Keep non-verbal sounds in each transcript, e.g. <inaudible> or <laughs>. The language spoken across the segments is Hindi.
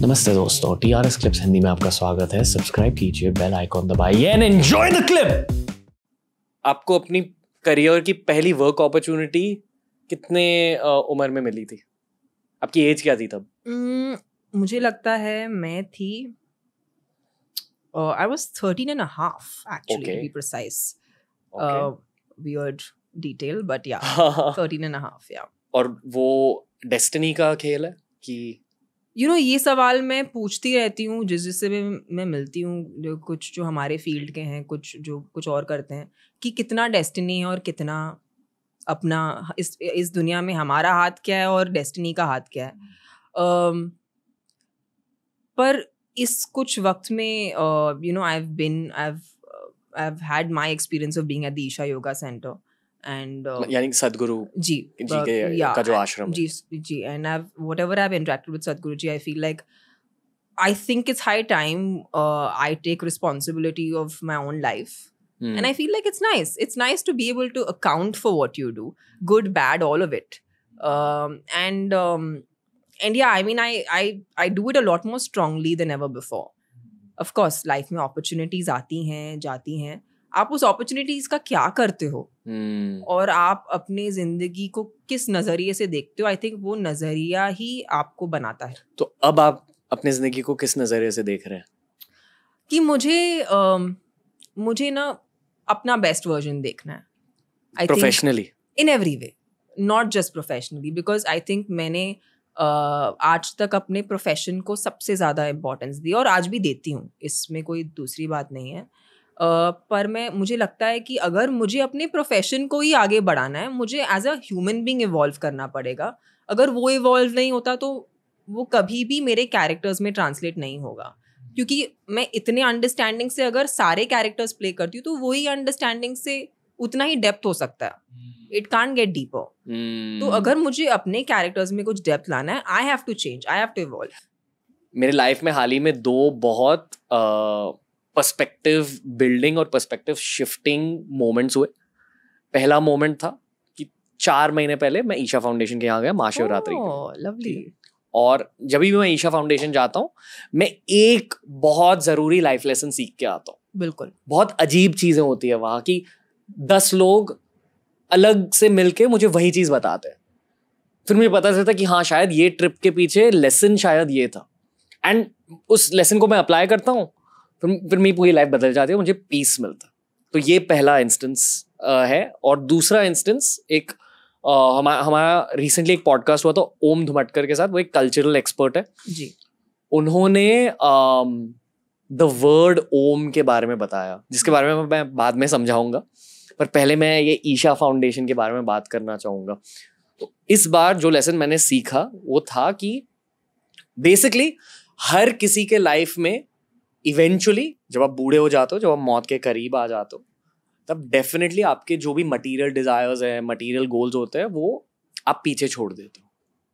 नमस्ते दोस्तों T R S clips Hindi में आपका स्वागत है सब्सक्राइब कीजिए बेल आइकॉन दबाइए एंड एंजॉय द क्लिप आपको अपनी करियर की पहली वर्क अपॉर्चुनिटी कितने उम्र में मिली थी आपकी एज क्या थी तब मुझे लगता है मैं थी I was 13 and a half actually to be precise weird detail but yeah 13 and a half या <laughs> और वो डेस्टिनी का खेल है कि यू नो ये सवाल मैं पूछती रहती हूँ जिस जिससे भी मैं मिलती हूँ कुछ जो हमारे फील्ड के हैं कुछ जो कुछ और करते हैं कि कितना डेस्टिनी है और कितना अपना इस इस दुनिया में हमारा हाथ क्या है और डेस्टिनी का हाथ क्या है um, पर इस कुछ वक्त में you know I have been I have had my experience of being at the Isha yoga centre and यानी सदगुरु जी जी के yeah, का जो आश्रम जी जी and I what ever I interacted with Sadhguru ji I feel like I think it's high time I take responsibility of my own life And I feel like it's nice. It's nice to be able to account for what you do, good, bad, all of it. Um, and um, and yeah, I mean, I I I do it a lot more strongly than ever before. Of course, life में opportunities आती हैं, जाती हैं. आप उस अपॉर्चुनिटीज का क्या करते हो हम्म। और आप अपने जिंदगी को किस नजरिए से देखते हो आई थिंक वो नजरिया ही आपको बनाता है तो अब आप अपने जिंदगी को किस नजरिए से देख रहे हैं कि मुझे आ, मुझे ना अपना बेस्ट वर्जन देखना है I professionally in every way not just professionally because I think मैंने uh, आज तक अपने प्रोफेशन को सबसे ज़्यादा इम्पोर्टेंस दी और आज भी देती हूँ इसमें कोई दूसरी बात नहीं है uh, पर मैं मुझे लगता है कि अगर मुझे अपने प्रोफेशन को ही आगे बढ़ाना है मुझे as a human being evolve करना पड़ेगा अगर वो इवॉल्व नहीं होता तो वो कभी भी मेरे कैरेक्टर्स में ट्रांसलेट नहीं होगा क्योंकि मैं इतने अंडरस्टैंडिंग से अगर सारे कैरेक्टर्स प्ले करती हूँ तो वही अंडरस्टैंडिंग से उतना ही डेप्थ हो सकता है इट कान गेट डीपर तो अगर मुझे अपने कैरेक्टर्स में कुछ डेप्थ लाना है I have to change I have to evolve मेरे लाइफ में हाल ही में दो बहुत uh... पर्सपेक्टिव बिल्डिंग और पर्सपेक्टिव शिफ्टिंग मोमेंट्स हुए पहला मोमेंट था कि चार महीने पहले मैं ईशा फाउंडेशन के यहाँ गया महाशिवरात्रि लवली और जब भी मैं ईशा फाउंडेशन जाता हूँ मैं एक बहुत ज़रूरी लाइफ लेसन सीख के आता हूँ बिल्कुल बहुत अजीब चीज़ें होती है वहाँ की दस लोग अलग से मिलके मुझे वही चीज़ बताते हैं फिर मुझे पता चलता कि हाँ शायद ये ट्रिप के पीछे लेसन शायद ये था एंड उस लेसन को मैं अप्लाई करता हूँ फिर फिर मेरी पूरी लाइफ बदल जाती है मुझे पीस मिलता तो ये पहला इंस्टेंस है और दूसरा इंस्टेंस एक हमारा हमारा रिसेंटली एक पॉडकास्ट हुआ था तो ओम धुमटकर के साथ वो एक कल्चरल एक्सपर्ट है जी उन्होंने द वर्ड ओम के बारे में बताया जिसके बारे में मैं बाद में समझाऊंगा पर पहले मैं ये ईशा फाउंडेशन के बारे में बात करना चाहूँगा तो इस बार जो लेसन मैंने सीखा वो था कि बेसिकली हर किसी के लाइफ में इवेंचुअली जब आप बूढ़े हो जाते हो जब आप मौत के करीब आ जाते हो तब डेफिनेटली आपके जो भी मटीरियल डिज़ायर्स हैं मटीरियल गोल्स होते हैं वो आप पीछे छोड़ देते हो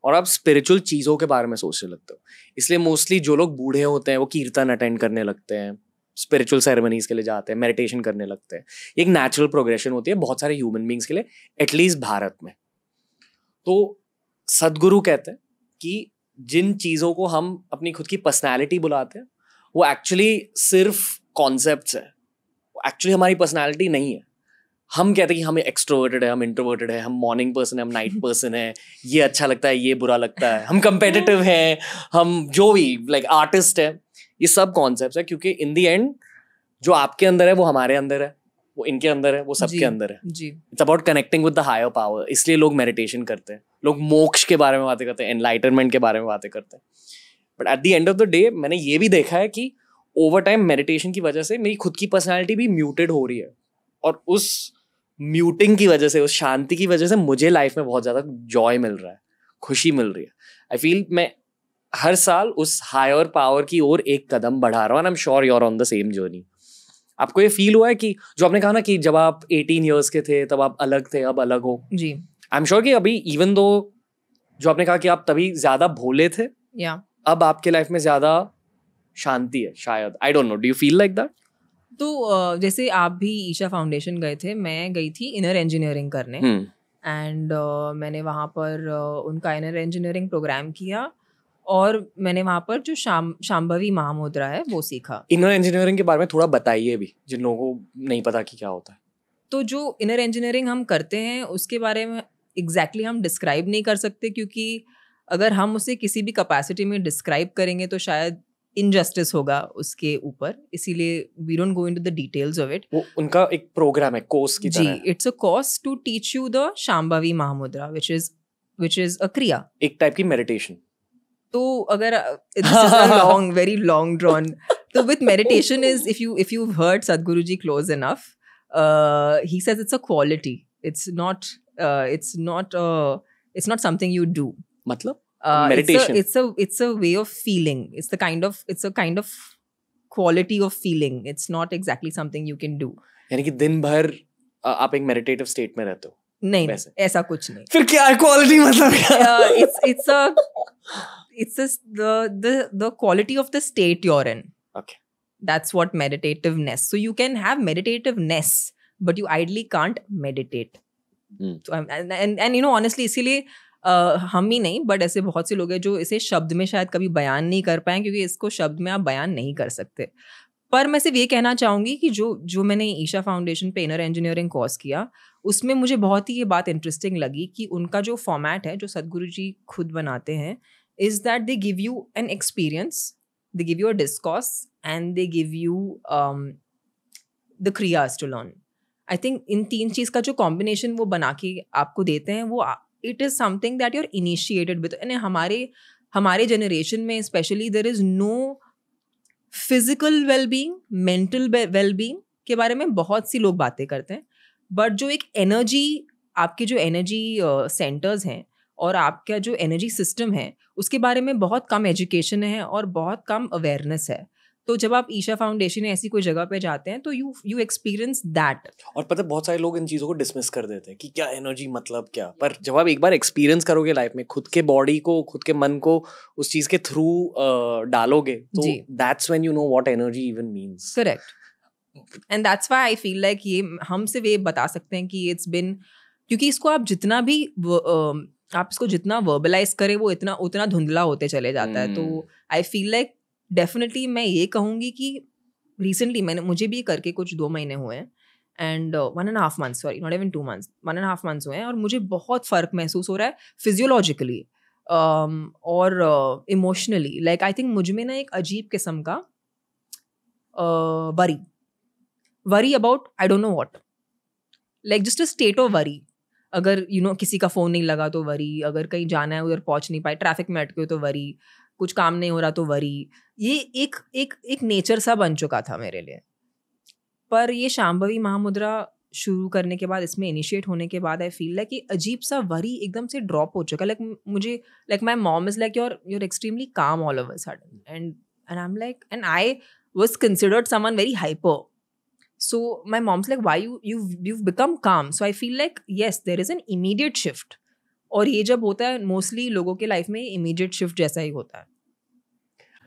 और आप स्पिरिचुअल चीज़ों के बारे में सोचने लगते हो इसलिए मोस्टली जो लोग बूढ़े होते हैं वो कीर्तन अटेंड करने लगते हैं स्पिरिचुअल सेरेमनीज के लिए जाते हैं मेडिटेशन करने लगते हैं एक नेचुरल प्रोग्रेशन होती है बहुत सारे ह्यूमन बींग्स के लिए एटलीस्ट भारत में तो सदगुरु कहते हैं कि जिन चीज़ों को हम अपनी खुद की पर्सनैलिटी बुलाते हैं वो एक्चुअली सिर्फ कॉन्सेप्ट है एक्चुअली हमारी पर्सनैलिटी नहीं है हम कहते हैं कि हम एक्सट्रोवर्टेड है हम इंट्रोवर्टेड है हम मॉर्निंग पर्सन है हम नाइट पर्सन है ये अच्छा लगता है ये बुरा लगता है हम कंपेटिटिव हैं हम जो भी लाइक like, आर्टिस्ट है ये सब कॉन्सेप्ट है क्योंकि इन दी एंड जो आपके अंदर है वो हमारे अंदर है वो इनके अंदर है वो सबके अंदर है it's about connecting with the higher power इसलिए लोग मेडिटेशन करते हैं लोग मोक्ष के बारे में बातें करते हैं एनलाइटनमेंट के बारे में बातें करते हैं but at the end of the day मैंने ये भी देखा है कि ओवर टाइम मेडिटेशन की वजह से मेरी खुद की पर्सनैलिटी भी म्यूटेड हो रही है और उस म्यूटिंग की वजह से उस शांति की वजह से मुझे लाइफ में बहुत ज़्यादा जॉय मिल रहा है खुशी मिल रही है आई फील मैं हर साल उस हायर पावर की ओर एक कदम बढ़ा रहा हूँ I am sure you're on the same journey आपको ये फील हुआ है कि जो आपने कहा ना कि जब आप 18 इयर्स के थे तब आप अलग थे अब अलग हो जी आई एम श्योर कि अभी इवन दो जो आपने कहा कि आप तभी ज़्यादा भोले थे या yeah. अब आपके लाइफ में ज़्यादा शांति है शायद I don't know do you feel like that तो जैसे आप भी ईशा फाउंडेशन गए थे मैं गई थी इनर इंजीनियरिंग करने एंड hmm. uh, मैंने वहाँ पर uh, उनका इनर इंजीनियरिंग प्रोग्राम किया और मैंने वहाँ पर जो शाम शाम्भवी महामुद्रा है वो सीखा इनर इंजीनियरिंग के बारे में थोड़ा बताइए भी जिन लोगों को नहीं पता कि क्या होता है तो जो इनर इंजीनियरिंग हम करते हैं उसके बारे में एग्जैक्टली exactly हम डिस्क्राइब नहीं कर सकते क्योंकि uh, अगर हम उसे किसी भी कैपेसिटी में डिस्क्राइब करेंगे तो शायद इनजस्टिस होगा उसके ऊपर इसीलिए we don't go into the details of it उनका एक प्रोग्राम है कोर्स की जी it's a course to teach you the Shambhavi Mahamudra which is which is a kriya एक टाइप की मेडिटेशन तो अगर लॉन्ग वेरी लॉन्ग ड्रॉन तो with meditation is if you if you heard Sadhguru ji close enough he says it's a quality it's not it's not it's not something you do मतलब meditation it's a it's a way of feeling it's the kind of it's a kind of quality of feeling it's not exactly something you can do यानी कि दिन भर आप एक मेडिटेटिव स्टेट में रहते हो नहीं ऐसा कुछ नहीं फिर क्या क्वालिटी मतलब it's it's a it's the the the quality of the state you in okay that's what meditativeness so you can have meditativeness but you ideally can't meditate and and you know honestly इसीलिए Uh, हम ही नहीं बट ऐसे बहुत से लोग हैं जो इसे शब्द में शायद कभी बयान नहीं कर पाए क्योंकि इसको शब्द में आप बयान नहीं कर सकते पर मैं सिर्फ ये कहना चाहूँगी कि जो जो मैंने ईशा फाउंडेशन पे इनर इंजीनियरिंग कोर्स किया उसमें मुझे बहुत ही ये बात इंटरेस्टिंग लगी कि उनका जो फॉर्मेट है जो सदगुरु जी खुद बनाते हैं is that they give you an experience they give you a discourse and they give you the kriyas to learn I think in तीन चीज़ का जो कॉम्बिनेशन वो बना के आपको देते हैं वो it is something that you're initiated with यानी हमारे हमारे जनरेशन में specially there is no physical wellbeing mental wellbeing के बारे में बहुत सी लोग बातें करते हैं बट जो एक एनर्जी आपके जो एनर्जी सेंटर्स हैं और आपका जो एनर्जी सिस्टम है उसके बारे में बहुत कम एजुकेशन है और बहुत कम अवेयरनेस है तो जब आप ईशा फाउंडेशन ऐसी कोई जगह पे जाते हैं तो यू यू एक्सपीरियंस दैट और पता है बहुत सारे लोग इन चीज़ों को डिसमिस कर देते हैं कि क्या एनर्जी मतलब क्या पर जब आप एक बार एक्सपीरियंस करोगे लाइफ में खुद के बॉडी को खुद के मन को उस चीज़ के थ्रू uh, डालोगे तो that's when you know what energy even means correct and that's why I feel like ये हम से वे बता सकते हैं कि इट्स बिन क्योंकि इसको आप जितना भी आप इसको जितना वर्बलाइज करें वो इतना उतना धुंधला होते चले जाता hmm. है तो आई फील लाइक डेफिनेटली मैं ये कहूँगी कि रिसेंटली मैंने मुझे भी करके कुछ दो महीने हुए हैं and one and half month sorry not even two months one and half months हुए हैं और मुझे बहुत फ़र्क महसूस हो रहा है फिजियोलॉजिकली um, और इमोशनली लाइक आई थिंक मुझ में ना एक अजीब किस्म का worry worry about I don't know what like just a state of worry अगर यू you नो know, किसी का फ़ोन नहीं लगा तो वरी अगर कहीं जाना है उधर पहुंच नहीं पाए ट्रैफिक में अटके हो तो वरी कुछ काम नहीं हो रहा तो वरी ये एक एक एक नेचर सा बन चुका था मेरे लिए पर ये शाम्भवी महामुद्रा शुरू करने के बाद इसमें इनिशिएट होने के बाद आई फील लाइक कि अजीब सा वरी एकदम से ड्रॉप हो चुका लाइक मुझे like my mom is like you're you're extremely calm all over sudden and and I am like and I was considered someone very hyper so my mom's like why you you you've become calm so i feel like yes there is an immediate shift और ये जब होता है मोस्टली लोगों के लाइफ में इमीडिएट शिफ्ट जैसा ही होता है